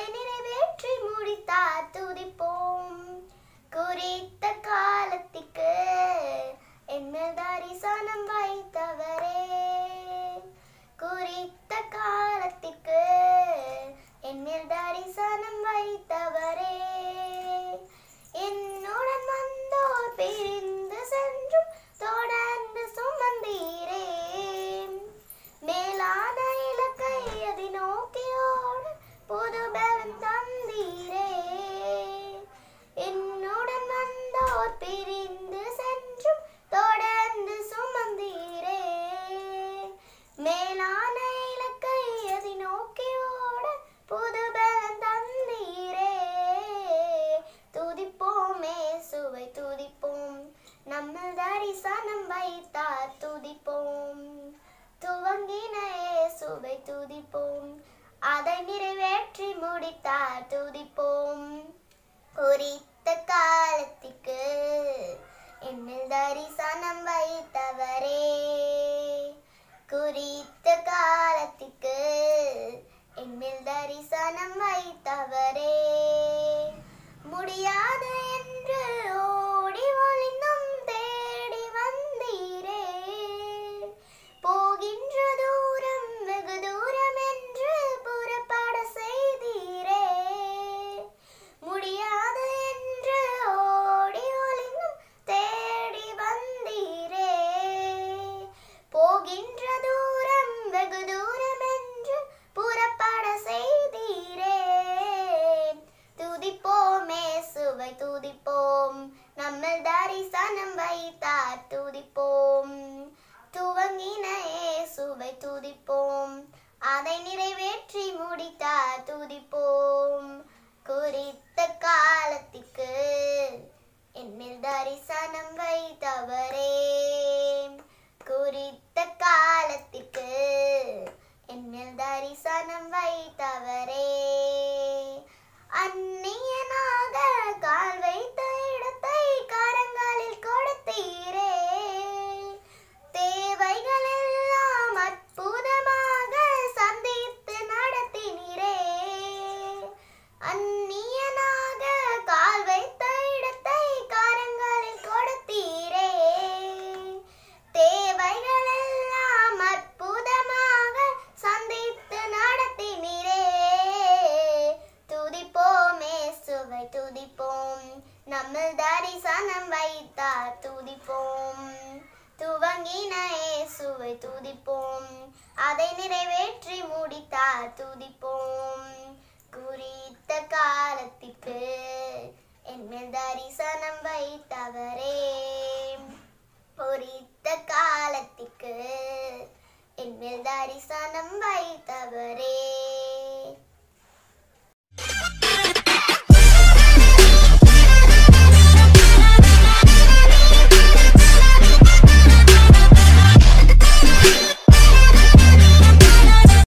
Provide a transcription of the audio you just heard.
அதை நிறைவேற்றி முடித்தார் துதிப்போம் குறித்த காலத்திற்கு வானம் வைத்தார் துதிப்போம் துவங்கினே சுவை துதிப்போம் அதை நிறைவேற்றி முடித்தார் துதிப்போம் குறித்த காலத்திற்கு என்னில் தரிசனம் வைத்த தூதிப்போம் நம்ம நம்மில் தரிசனம் வைத்தார் தூதிப்போம் துவங்கினே சுவை தூதிப்போம் அதை நிறைவேற்றி முடித்தார் தூதிப்போம் குறி நம்மில் தரிசனம் வைத்தார் துதிப்போம் துவங்கின இயேசுவை துதிப்போம் அதை நிறைவேற்றி முடித்தார் துதிப்போம் குறித்த காலத்திற்கு என்மேல் தரிசனம் வைத்தவரே பொறித்த காலத்திற்கு என்மேல் தரிசனம் வைத்தவரே